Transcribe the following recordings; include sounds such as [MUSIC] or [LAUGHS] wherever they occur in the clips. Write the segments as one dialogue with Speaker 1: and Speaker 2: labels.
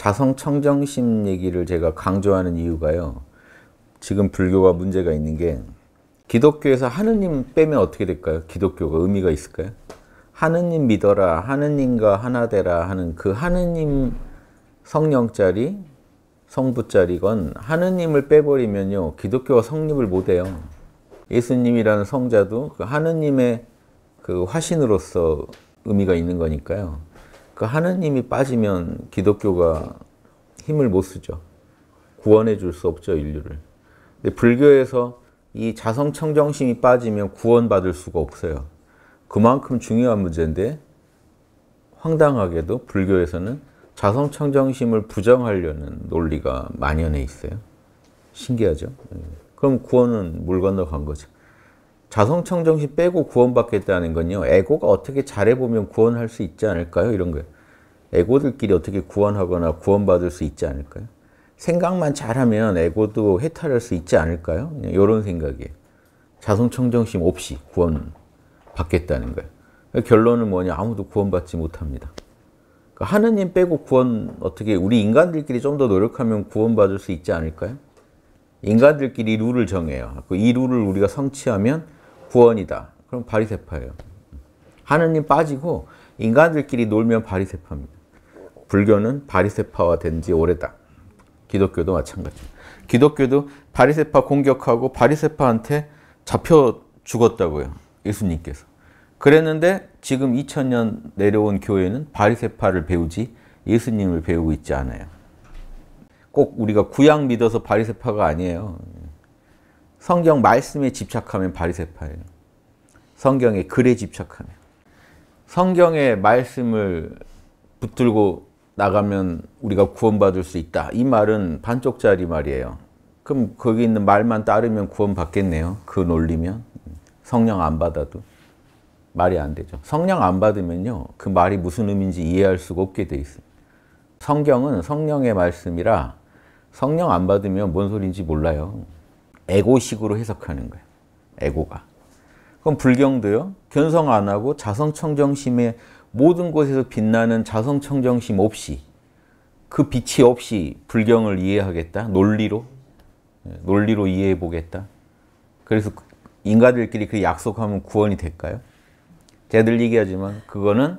Speaker 1: 자성 청정심 얘기를 제가 강조하는 이유가요. 지금 불교가 문제가 있는 게 기독교에서 하느님 빼면 어떻게 될까요? 기독교가 의미가 있을까요? 하느님 믿어라, 하느님과 하나 되라 하는 그 하느님 성령짜리, 성부짜리건 하느님을 빼버리면요. 기독교가 성립을 못해요. 예수님이라는 성자도 그 하느님의 그 화신으로서 의미가 있는 거니까요. 그 하느님이 빠지면 기독교가 힘을 못 쓰죠. 구원해 줄 수 없죠, 인류를. 근데 불교에서 이 자성청정심이 빠지면 구원받을 수가 없어요. 그만큼 중요한 문제인데 황당하게도 불교에서는 자성청정심을 부정하려는 논리가 만연해 있어요. 신기하죠? 예. 그럼 구원은 물 건너 간 거죠. 자성청정심 빼고 구원받겠다는 건요. 에고가 어떻게 잘해보면 구원할 수 있지 않을까요? 이런 거예요. 에고들끼리 어떻게 구원하거나 구원받을 수 있지 않을까요? 생각만 잘하면 에고도 해탈할 수 있지 않을까요? 이런 생각에 자성청정심 없이 구원 받겠다는 거예요. 결론은 뭐냐? 아무도 구원받지 못합니다. 그러니까 하느님 빼고 구원 어떻게 우리 인간들끼리 좀 더 노력하면 구원받을 수 있지 않을까요? 인간들끼리 룰을 정해요. 이 룰을 우리가 성취하면 구원이다. 그럼 바리세파예요. 하느님 빠지고 인간들끼리 놀면 바리세파입니다. 불교는 바리세파화된 지 오래다. 기독교도 마찬가지. 기독교도 바리세파 공격하고 바리세파한테 잡혀 죽었다고요. 예수님께서. 그랬는데 지금 2000년 내려온 교회는 바리세파를 배우지 예수님을 배우고 있지 않아요. 꼭 우리가 구약 믿어서 바리세파가 아니에요. 성경 말씀에 집착하면 바리세파예요. 성경의 글에 집착하면. 성경의 말씀을 붙들고 나가면 우리가 구원받을 수 있다. 이 말은 반쪽짜리 말이에요. 그럼 거기 있는 말만 따르면 구원받겠네요. 그 논리면. 성령 안 받아도. 말이 안 되죠. 성령 안 받으면요. 그 말이 무슨 의미인지 이해할 수가 없게 돼 있어요. 성경은 성령의 말씀이라 성령 안 받으면 뭔 소리인지 몰라요. 에고식으로 해석하는 거예요. 에고가. 그럼 불경도요. 견성 안 하고 자성청정심에 모든 곳에서 빛나는 자성청정심 없이 그 빛이 없이 불경을 이해하겠다. 논리로. 예, 논리로 이해해 보겠다. 그래서 인간들끼리 그 약속하면 구원이 될까요? 제가 얘기하지만 그거는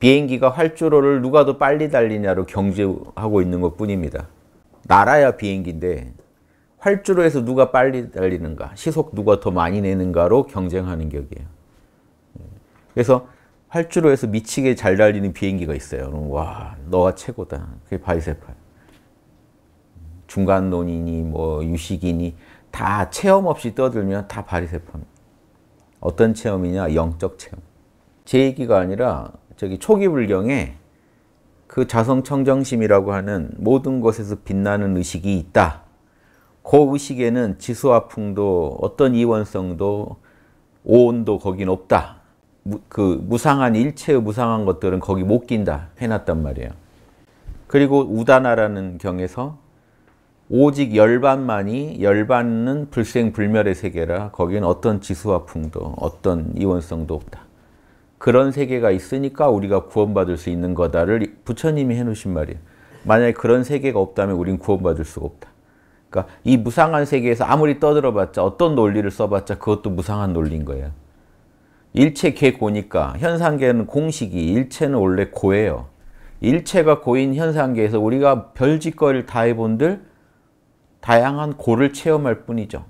Speaker 1: 비행기가 활주로를 누가 더 빨리 달리냐로 경쟁하고 있는 것 뿐입니다. 날아야 비행기인데 활주로에서 누가 빨리 달리는가, 시속 누가 더 많이 내는가로 경쟁하는 격이에요. 예, 그래서 활주로 에서 미치게 잘 달리는 비행기가 있어요. 와, 너가 최고다. 그게 바이세팔. 중간론이니 뭐 유식이니 다 체험 없이 떠들면 다 바리세포입니다. 어떤 체험이냐? 영적 체험. 제 얘기가 아니라 저기 초기 불경에 그 자성청정심이라고 하는 모든 것에서 빛나는 의식이 있다. 그 의식에는 지수화풍도 어떤 이원성도 오온도 거긴 없다. 무, 그 무상한 일체의 무상한 것들은 거기 못 낀다 해놨단 말이에요. 그리고 우다나라는 경에서 오직 열반만이 열반은 불생불멸의 세계라 거기는 어떤 지수와 풍도 어떤 이원성도 없다. 그런 세계가 있으니까 우리가 구원받을 수 있는 거다를 부처님이 해놓으신 말이에요. 만약에 그런 세계가 없다면 우린 구원받을 수가 없다. 그러니까 이 무상한 세계에서 아무리 떠들어봤자 어떤 논리를 써봤자 그것도 무상한 논리인 거예요. 일체 개고니까 현상계는 공식이 일체는 원래 고예요. 일체가 고인 현상계에서 우리가 별짓거리를 다 해본들 다양한 고를 체험할 뿐이죠.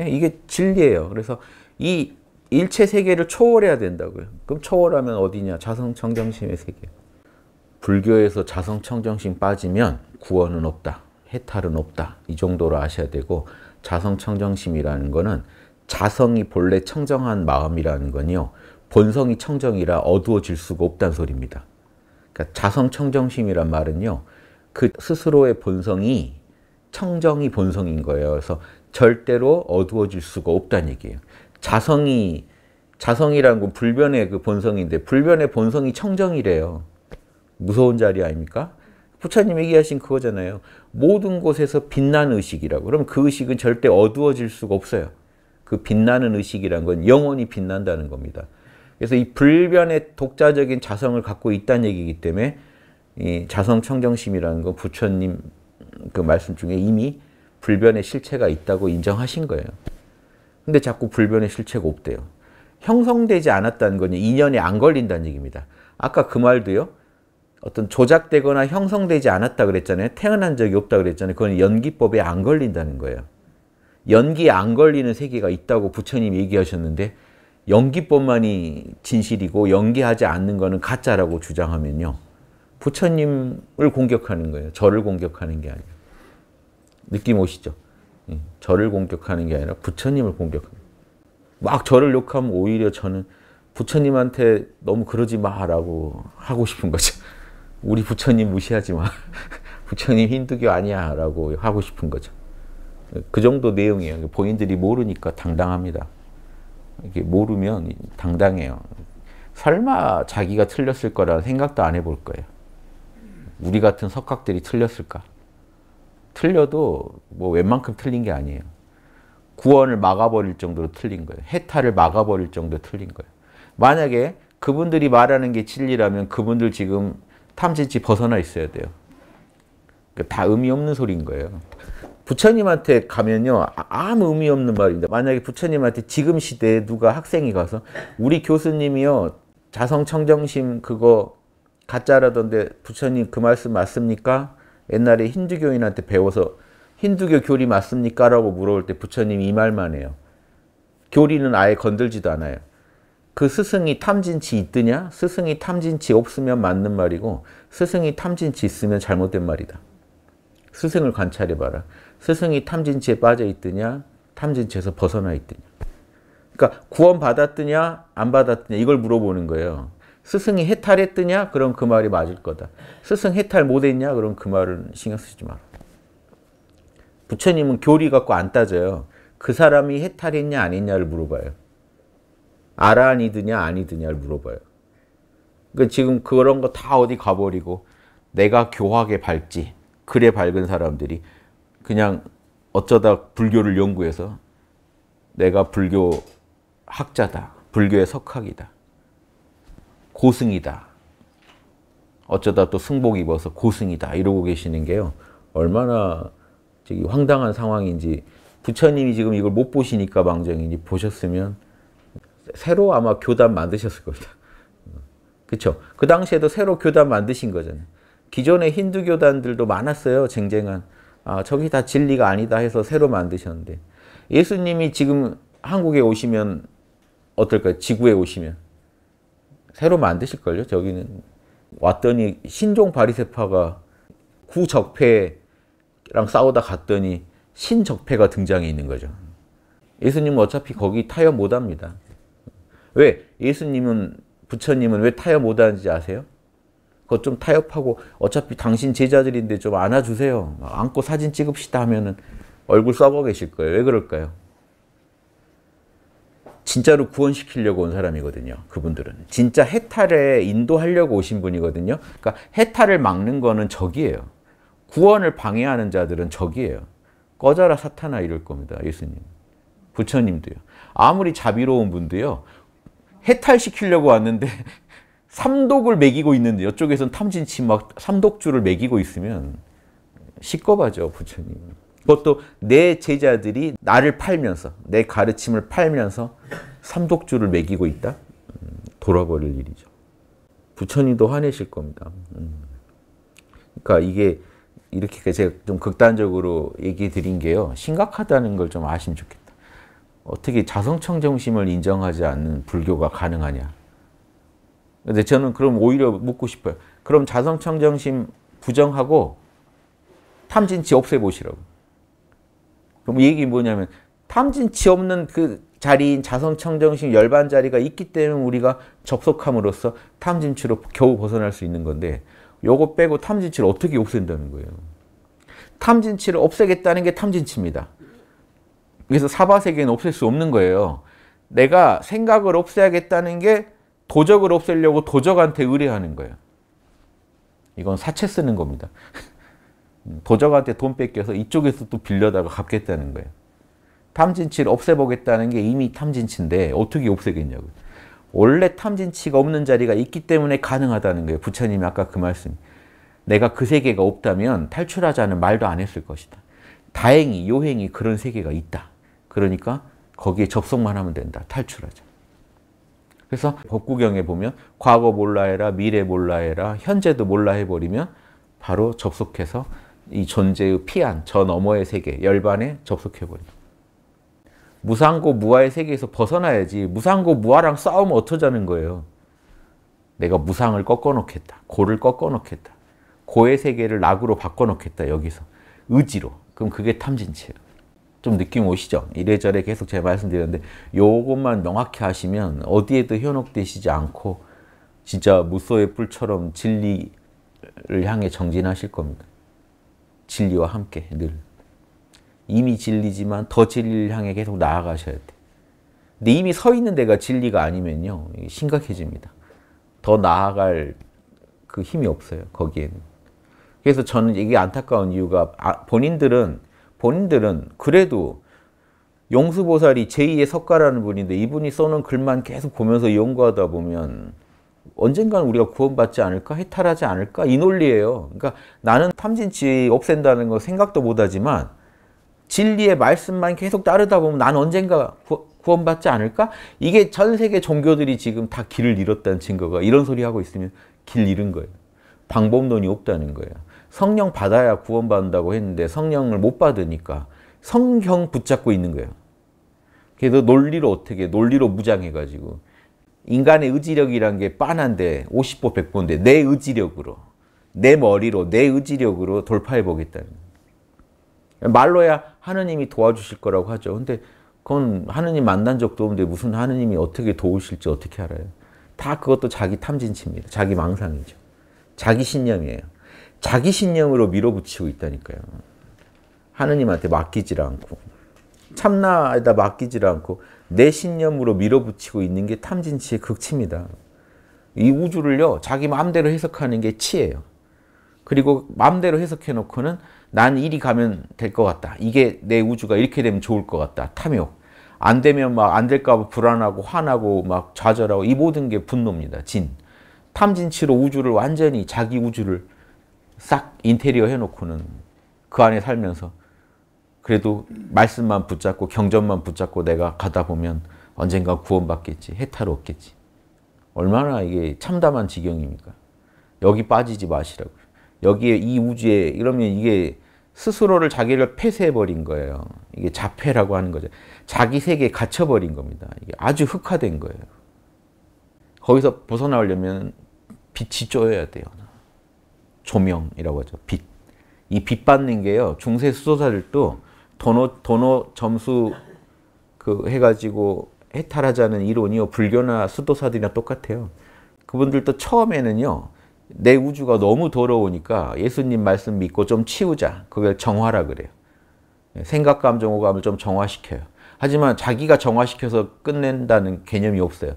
Speaker 1: 예, 이게 진리예요. 그래서 이 일체 세계를 초월해야 된다고요. 그럼 초월하면 어디냐? 자성청정심의 세계. 불교에서 자성청정심 빠지면 구원은 없다. 해탈은 없다. 이 정도로 아셔야 되고 자성청정심이라는 거는 자성이 본래 청정한 마음이라는 건요. 본성이 청정이라 어두워질 수가 없다는 소리입니다. 그러니까 자성 청정심이란 말은요. 그 스스로의 본성이 청정이 본성인 거예요. 그래서 절대로 어두워질 수가 없다는 얘기예요. 자성이 자성이라는 건 불변의 그 본성인데 불변의 본성이 청정이래요. 무서운 자리 아닙니까? 부처님 얘기하신 그거잖아요. 모든 곳에서 빛난 의식이라고. 그럼 그 의식은 절대 어두워질 수가 없어요. 그 빛나는 의식이란 건영원히 빛난다는 겁니다. 그래서 이 불변의 독자적인 자성을 갖고 있다는 얘기이기 때문에 이 자성 청정심이라는 건 부처님 그 말씀 중에 이미 불변의 실체가 있다고 인정하신 거예요. 근데 자꾸 불변의 실체가 없대요. 형성되지 않았다는 건 인연이 안 걸린다는 얘기입니다. 아까 그 말도요. 어떤 조작되거나 형성되지 않았다 그랬잖아요. 태어난 적이 없다 그랬잖아요. 그건 연기법에 안 걸린다는 거예요. 연기안 걸리는 세계가 있다고 부처님 얘기하셨는데 연기법만이 진실이고 연기하지 않는 거는 가짜라고 주장하면요. 부처님을 공격하는 거예요. 저를 공격하는 게 아니라. 느낌 오시죠? 예, 저를 공격하는 게 아니라 부처님을 공격합니다. 막 저를 욕하면 오히려 저는 부처님한테 너무 그러지 마라고 하고 싶은 거죠. 우리 부처님 무시하지 마. [LAUGHS] 부처님 힌두교 아니야 라고 하고 싶은 거죠. 그 정도 내용이에요. 본인들이 모르니까 당당합니다. 이게 모르면 당당해요. 설마 자기가 틀렸을 거라는 생각도 안 해볼 거예요. 우리 같은 석학들이 틀렸을까? 틀려도 뭐 웬만큼 틀린 게 아니에요. 구원을 막아버릴 정도로 틀린 거예요. 해탈을 막아버릴 정도로 틀린 거예요. 만약에 그분들이 말하는 게 진리라면 그분들 지금 탐진치 벗어나 있어야 돼요. 그러니까 다 의미 없는 소리인 거예요. 부처님한테 가면요 아, 아무 의미 없는 말입니다 만약에 부처님한테 지금 시대에 누가 학생이 가서 우리 교수님이요 자성청정심 그거 가짜라던데 부처님 그 말씀 맞습니까? 옛날에 힌두교인한테 배워서 힌두교 교리 맞습니까? 라고 물어볼 때 부처님이 이 말만 해요. 교리는 아예 건들지도 않아요. 그 스승이 탐진치 있드냐? 스승이 탐진치 없으면 맞는 말이고 스승이 탐진치 있으면 잘못된 말이다. 스승을 관찰해봐라. 스승이 탐진치에 빠져 있더냐 탐진치에서 벗어나 있더냐 그러니까 구원 받았더냐 안 받았더냐 이걸 물어보는 거예요. 스승이 해탈했더냐? 그럼 그 말이 맞을 거다. 스승 해탈 못했냐? 그럼 그 말은 신경 쓰지 마라. 부처님은 교리 갖고 안 따져요. 그 사람이 해탈했냐 아니냐를 물어봐요. 아라니드냐 아니드냐를 물어봐요. 그러니까 지금 그런 거 다 어디 가버리고 내가 교학에 밝지. 그래 밝은 사람들이 그냥 어쩌다 불교를 연구해서 내가 불교 학자다. 불교의 석학이다. 고승이다. 어쩌다 또 승복 입어서 고승이다. 이러고 계시는 게요. 얼마나 저기 황당한 상황인지 부처님이 지금 이걸 못 보시니까 망정이니 보셨으면 새로 아마 교단 만드셨을 겁니다. 그렇죠? 그 당시에도 새로 교단 만드신 거잖아요. 기존의 힌두 교단들도 많았어요. 쟁쟁한. 아, 저게 다 진리가 아니다 해서 새로 만드셨는데 예수님이 지금 한국에 오시면 어떨까요? 지구에 오시면 새로 만드실걸요? 저기는 왔더니 신종 바리세파가 구적폐랑 싸우다 갔더니 신적폐가 등장해 있는 거죠. 예수님은 어차피 거기 타협 못합니다. 왜? 예수님은 부처님은 왜 타협 못하는지 아세요? 그것 좀 타협하고 어차피 당신 제자들인데 좀 안아주세요. 안고 사진 찍읍시다 하면은 얼굴 썩어 계실 거예요. 왜 그럴까요? 진짜로 구원시키려고 온 사람이거든요. 그분들은. 진짜 해탈에 인도하려고 오신 분이거든요. 그러니까 해탈을 막는 거는 적이에요. 구원을 방해하는 자들은 적이에요. 꺼져라 사탄아 이럴 겁니다. 예수님. 부처님도요. 아무리 자비로운 분도요. 해탈시키려고 왔는데 삼독을 매기고 있는데 이쪽에서는 탐진치 막 삼독주를 매기고 있으면 시꺼바죠 부처님. 그것도 내 제자들이 나를 팔면서 내 가르침을 팔면서 삼독주를 먹이고 있다? 음, 돌아버릴 일이죠. 부처님도 화내실 겁니다. 음. 그러니까 이게 이렇게 제가 좀 극단적으로 얘기 드린 게요. 심각하다는 걸 좀 아시면 좋겠다. 어떻게 자성청 정심을 인정하지 않는 불교가 가능하냐. 근데 저는 그럼 오히려 묻고 싶어요. 그럼 자성청 정심 부정하고 탐진치 없애보시라고. 그럼 얘기 뭐냐면 탐진치 없는 그 자리인 자성청 정심 열반 자리가 있기 때문에 우리가 접속함으로써 탐진치로 겨우 벗어날 수 있는 건데 요거 빼고 탐진치를 어떻게 없앤다는 거예요. 탐진치를 없애겠다는 게 탐진치입니다. 그래서 사바세계는 없앨 수 없는 거예요. 내가 생각을 없애야겠다는 게 도적을 없애려고 도적한테 의뢰하는 거예요. 이건 사채 쓰는 겁니다. [LAUGHS] 도적한테 돈 뺏겨서 이쪽에서 또 빌려다가 갚겠다는 거예요. 탐진치를 없애보겠다는 게 이미 탐진치인데 어떻게 없애겠냐고요. 원래 탐진치가 없는 자리가 있기 때문에 가능하다는 거예요. 부처님이 아까 그 말씀. 내가 그 세계가 없다면 탈출하자는 말도 안 했을 것이다. 다행히 요행이 그런 세계가 있다. 그러니까 거기에 접속만 하면 된다. 탈출하자. 그래서 법구경에 보면 과거 몰라 해라, 미래 몰라 해라, 현재도 몰라 해버리면 바로 접속해서 이 존재의 피안, 저 너머의 세계, 열반에 접속해버립니다. 무상고 무아의 세계에서 벗어나야지 무상고 무아랑 싸우면 어쩌자는 거예요. 내가 무상을 꺾어놓겠다. 고를 꺾어놓겠다. 고의 세계를 낙으로 바꿔놓겠다. 여기서. 의지로. 그럼 그게 탐진치예요. 좀 느낌 오시죠? 이래저래 계속 제가 말씀드렸는데 요것만 명확히 하시면 어디에도 현혹되시지 않고 진짜 무소의 뿔처럼 진리를 향해 정진하실 겁니다. 진리와 함께 늘. 이미 진리지만 더 진리를 향해 계속 나아가셔야 돼. 근데 이미 서 있는 데가 진리가 아니면요. 심각해집니다. 더 나아갈 그 힘이 없어요. 거기에는. 그래서 저는 이게 안타까운 이유가 아, 본인들은 본인들은 그래도 용수보살이 제2의 석가라는 분인데 이분이 써놓은 글만 계속 보면서 연구하다 보면 언젠간 우리가 구원받지 않을까? 해탈하지 않을까? 이 논리예요. 그러니까 나는 탐진치 없앤다는 거 생각도 못하지만 진리의 말씀만 계속 따르다 보면 난 언젠가 구, 원받지 않을까? 이게 전 세계 종교들이 지금 다 길을 잃었다는 증거가 이런 소리 하고 있으면 길 잃은 거예요. 방법론이 없다는 거예요. 성령 받아야 구원받는다고 했는데 성령을 못 받으니까 성경 붙잡고 있는 거예요. 그래서 논리로 어떻게 논리로 무장해가지고 인간의 의지력이란 게 빤한데 50보 100보인데 내 의지력으로 내 머리로 내 의지력으로 돌파해 보겠다는 말로야 하느님이 도와주실 거라고 하죠. 근데 그건 하느님 만난 적도 없는데 무슨 하느님이 어떻게 도우실지 어떻게 알아요. 다 그것도 자기 탐진치입니다. 자기 망상이죠. 자기 신념이에요. 자기 신념으로 밀어붙이고 있다니까요. 하느님한테 맡기질 않고 참나에다 맡기질 않고 내 신념으로 밀어붙이고 있는 게 탐진치의 극치입니다. 이 우주를요 자기 마음대로 해석하는 게 치예요. 그리고 마음대로 해석해놓고는 난 이리 가면 될 것 같다. 이게 내 우주가 이렇게 되면 좋을 것 같다. 탐욕. 안 되면 막 안 될까 불안하고 화나고 막 좌절하고 이 모든 게 분노입니다. 진. 탐진치로 우주를 완전히 자기 우주를 싹 인테리어 해놓고는 그 안에 살면서 그래도 말씀만 붙잡고 경전만 붙잡고 내가 가다 보면 언젠가 구원받겠지, 해탈 없겠지. 얼마나 이게 참담한 지경입니까? 여기 빠지지 마시라고 여기에 이 우주에 이러면 이게 스스로를 자기를 폐쇄해버린 거예요. 이게 자폐라고 하는 거죠. 자기 세계에 갇혀버린 겁니다. 이게 아주 흑화된 거예요. 거기서 벗어나려면 빛이 쪼여야 돼요. 조명이라고 하죠. 빛. 이 빛 받는 게요. 중세 수도사들도 도노 도노 점수 그 해가지고 해탈하자는 이론이요. 불교나 수도사들이나 똑같아요. 그분들도 처음에는요. 내 우주가 너무 더러우니까 예수님 말씀 믿고 좀 치우자. 그걸 정화라 그래요. 예, 생각, 감정, 오감을 좀 정화시켜요. 하지만 자기가 정화시켜서 끝낸다는 개념이 없어요.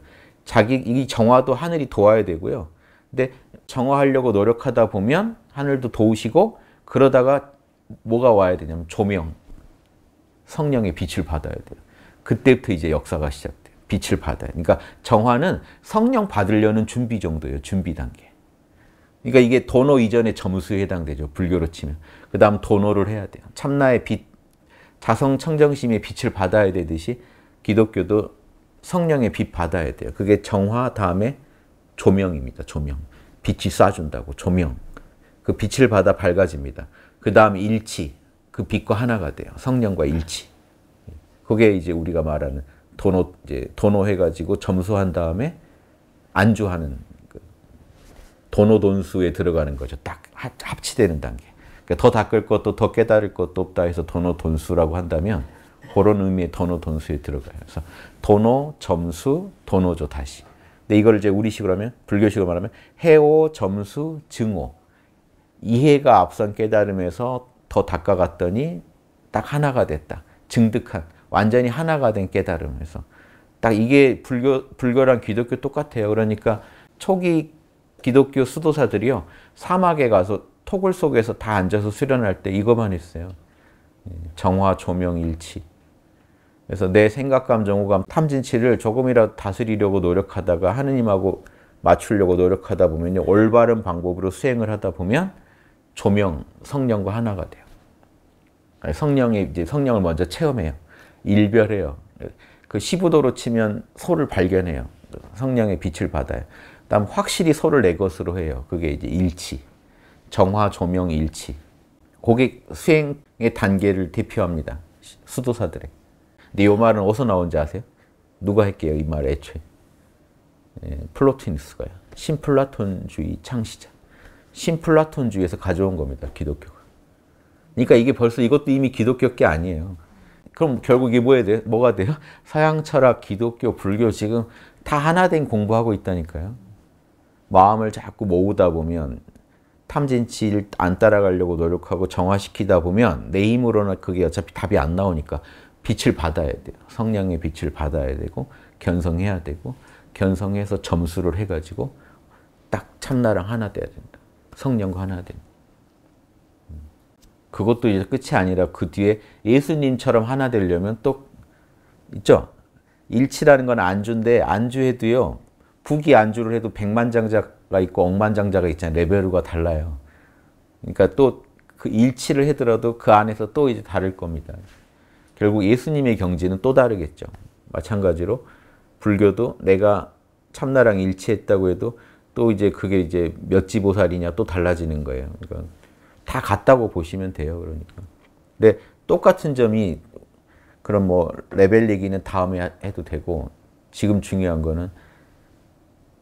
Speaker 1: 자기 이 정화도 하늘이 도와야 되고요. 근데 정화하려고 노력하다 보면 하늘도 도우시고 그러다가 뭐가 와야 되냐면 조명, 성령의 빛을 받아야 돼요. 그때부터 이제 역사가 시작돼요. 빛을 받아요. 그러니까 정화는 성령 받으려는 준비 정도예요. 준비 단계. 그러니까 이게 도노 이전의 점수에 해당되죠. 불교로 치면. 그 다음 도노를 해야 돼요. 참나의 빛, 자성 청정심의 빛을 받아야 되듯이 기독교도 성령의 빛 받아야 돼요. 그게 정화 다음에 조명입니다. 조명. 빛이 쏴준다고 조명. 그 빛을 받아 밝아집니다. 그 다음 일치. 그 빛과 하나가 돼요. 성령과 일치. 그게 이제 우리가 말하는 도노 이제 도노 해가지고 점수한 다음에 안주하는 그 도노 돈수에 들어가는 거죠. 딱 합치되는 단계. 그러니까 더 닦을 것도 더 깨달을 것도 없다 해서 도노 돈수라고 한다면 그런 의미의 도노 돈수에 들어가요. 그래서 도노 점수 도노조 다시. 근데 이걸 이제 우리식으로 하면 불교식으로 말하면 해오 점수 증오 이해가 앞선 깨달음에서 더 닦아갔더니 딱 하나가 됐다. 증득한 완전히 하나가 된 깨달음에서 딱 이게 불교 불교랑 기독교 똑같아요. 그러니까 초기 기독교 수도사들이요 사막에 가서 토굴 속에서 다 앉아서 수련할 때 이것만 했어요. 예, 정화 조명 일치. 그래서 내 생각, 감정, 호감, 탐진치를 조금이라도 다스리려고 노력하다가 하느님하고 맞추려고 노력하다 보면 올바른 방법으로 수행을 하다 보면 조명, 성령과 하나가 돼요. 성령이 이제 성령을 먼저 체험해요. 일별해요. 그 시부도로 치면 소를 발견해요. 성령의 빛을 받아요. 다음 확실히 소를 내 것으로 해요. 그게 이제 일치. 정화, 조명, 일치. 고객 수행의 단계를 대표합니다. 수도사들의. 근데 네 이 말은 어디서 나온지 아세요? 누가 했게요? 이 말 애초에. 예, 플로티누스가요. 신플라톤주의 창시자. 신플라톤주의에서 가져온 겁니다. 기독교가. 그러니까 이게 벌써 이것도 이미 기독교 게 아니에요. 그럼 결국 이게 뭐에 돼 뭐가 돼요? 서양 [LAUGHS] 철학, 기독교, 불교 지금 다 하나 된 공부하고 있다니까요. 마음을 자꾸 모으다 보면 탐진치를 안 따라가려고 노력하고 정화시키다 보면 내 힘으로는 그게 어차피 답이 안 나오니까 빛을 받아야 돼요. 성령의 빛을 받아야 되고 견성해야 되고 견성해서 점수를 해가지고 딱 참나랑 하나 돼야 된다. 성령과 하나 된다. 음. 그것도 이제 끝이 아니라 그 뒤에 예수님처럼 하나 되려면 또 있죠. 일치라는 건 안주인데 안주해도요. 북이 안주를 해도 백만장자가 있고 억만장자가 있잖아요. 레벨과 달라요. 그러니까 또 그 일치를 해더라도 그 안에서 또 이제 다를 겁니다. 결국 예수님의 경지는 또 다르겠죠. 마찬가지로 불교도 내가 참나랑 일치했다고 해도 또 이제 그게 이제 몇 지보살이냐 또 달라지는 거예요. 그러다 같다고 보시면 돼요. 그러니까. 근데 똑같은 점이 그런 뭐 레벨 얘기는 다음에 해도 되고 지금 중요한 거는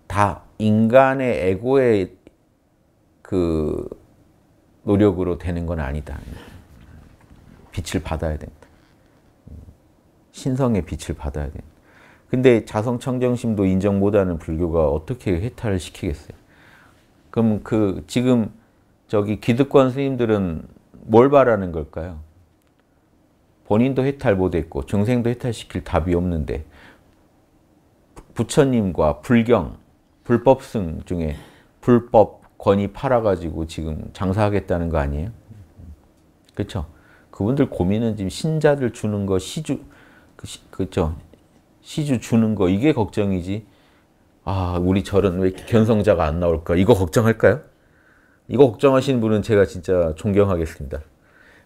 Speaker 1: 다 인간의 에고의 그 노력으로 되는 건 아니다. 빛을 받아야 된 신성의 빛을 받아야 돼. 근데 자성 청정심도 인정 못하는 불교가 어떻게 해탈을 시키겠어요? 그럼 그 지금 저기 기득권 스님들은 뭘 바라는 걸까요? 본인도 해탈 못했고 중생도 해탈시킬 답이 없는데 부처님과 불경, 불법승 중에 불법 권위 팔아가지고 지금 장사하겠다는 거 아니에요? 그렇죠? 그분들 고민은 지금 신자들 주는 거 시주 그 시, 그죠 시주 주는 거 이게 걱정이지. 아 우리 절은 왜 견성자가 안 나올까? 이거 걱정할까요? 이거 걱정하시는 분은 제가 진짜 존경하겠습니다.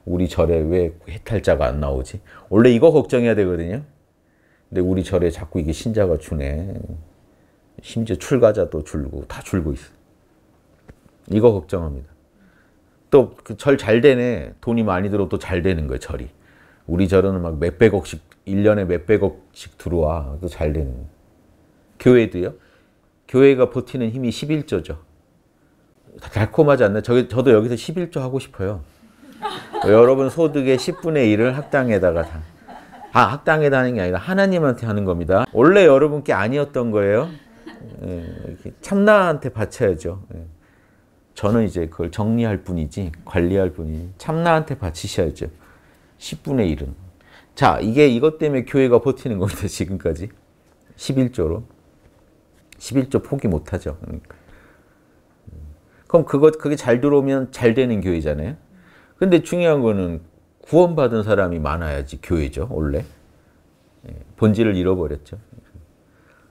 Speaker 1: 우리 절에 왜 해탈자가 안 나오지? 원래 이거 걱정해야 되거든요. 근데 우리 절에 자꾸 이게 신자가 주네. 심지어 출가자도 줄고 다 줄고 있어. 이거 걱정합니다. 또 절잘 그 되네. 돈이 많이 들어도 잘 되는 거예요, 절이. 우리 절은 막 몇백억씩 1년에 몇백억씩 들어와. 또잘 되는. 교회도요. 교회가 버티는 힘이 11조죠. 달콤하지 않나요? 저, 저도 여기서 11조 하고 싶어요. 여러분 소득의 10분의 1을 학당에다가 다. 아, 학당에다 하는 게 아니라 하나님한테 하는 겁니다. 원래 여러분께 아니었던 거예요. 예, 참나한테 바쳐야죠. 예. 저는 이제 그걸 정리할 뿐이지 관리할 뿐이지 참나한테 바치셔야죠. 10분의 1은. 자, 이게 이것 때문에 교회가 버티는 건데, 지금까지. 11조로. 11조 포기 못하죠. 그러니까. 그럼 그것, 그게 잘 들어오면 잘 되는 교회잖아요. 근데 중요한 거는 구원받은 사람이 많아야지 교회죠, 원래. 예, 본질을 잃어버렸죠.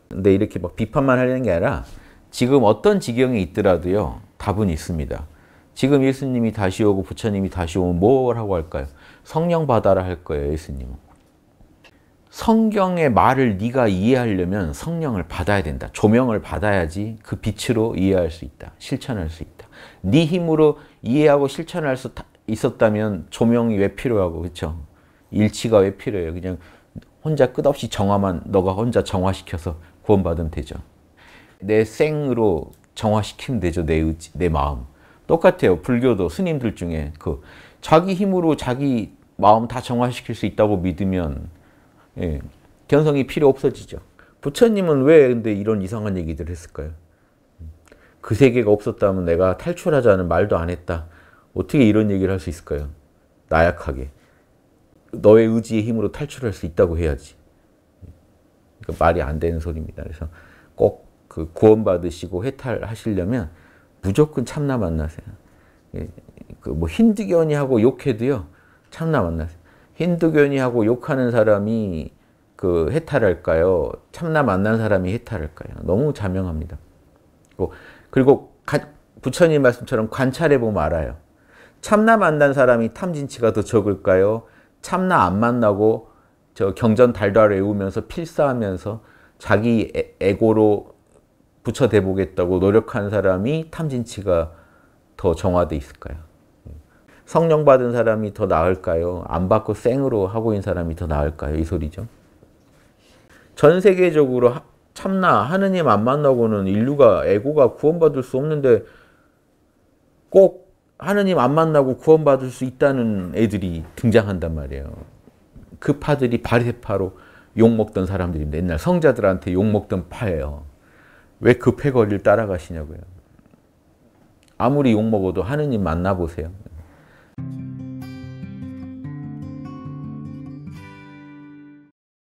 Speaker 1: 근데 이렇게 막 비판만 하려는 게 아니라 지금 어떤 지경에 있더라도요, 답은 있습니다. 지금 예수님이 다시 오고 부처님이 다시 오면 뭘 하고 할까요? 성령 받아라 할 거예요, 예수님은. 성경의 말을 네가 이해하려면 성령을 받아야 된다. 조명을 받아야지 그 빛으로 이해할 수 있다. 실천할 수 있다. 네 힘으로 이해하고 실천할 수 있었다면 조명이 왜 필요하고 그렇죠? 일치가 왜 필요해요? 그냥 혼자 끝없이 정화만 너가 혼자 정화시켜서 구원받으면 되죠. 내 생으로 정화시키면 되죠. 내 의지, 내 마음. 똑같아요. 불교도 스님들 중에 그 자기 힘으로 자기 마음 다 정화시킬 수 있다고 믿으면 예, 견성이 필요 없어지죠. 부처님은 왜 근데 이런 이상한 얘기들을 했을까요? 그 세계가 없었다면 내가 탈출하자는 말도 안 했다. 어떻게 이런 얘기를 할 수 있을까요? 나약하게. 너의 의지의 힘으로 탈출할 수 있다고 해야지. 그러니까 말이 안 되는 소리입니다. 그래서 꼭 그 구원받으시고 해탈하시려면 무조건 참나 만나세요. 예, 그뭐 힌두견이하고 욕해도요. 참나 만났어요. 힌두견이하고 욕하는 사람이 그 해탈할까요? 참나 만난 사람이 해탈할까요? 너무 자명합니다. 그리고 부처님 말씀처럼 관찰해보면 알아요. 참나 만난 사람이 탐진치가 더 적을까요? 참나 안 만나고 저 경전 달달 외우면서 필사하면서 자기 애, 고로 부처 대보겠다고 노력한 사람이 탐진치가 더 정화돼 있을까요? 성령 받은 사람이 더 나을까요? 안 받고 생으로 하고 있는 사람이 더 나을까요? 이 소리죠. 전 세계적으로 참나 하느님 안 만나고는 인류가 에고가 구원받을 수 없는데 꼭 하느님 안 만나고 구원받을 수 있다는 애들이 등장한단 말이에요. 그 파들이 바리새파로 욕먹던 사람들입니 옛날 성자들한테 욕먹던 파예요. 왜 그 패거리를 따라가시냐고요. 아무리 욕먹어도 하느님 만나보세요.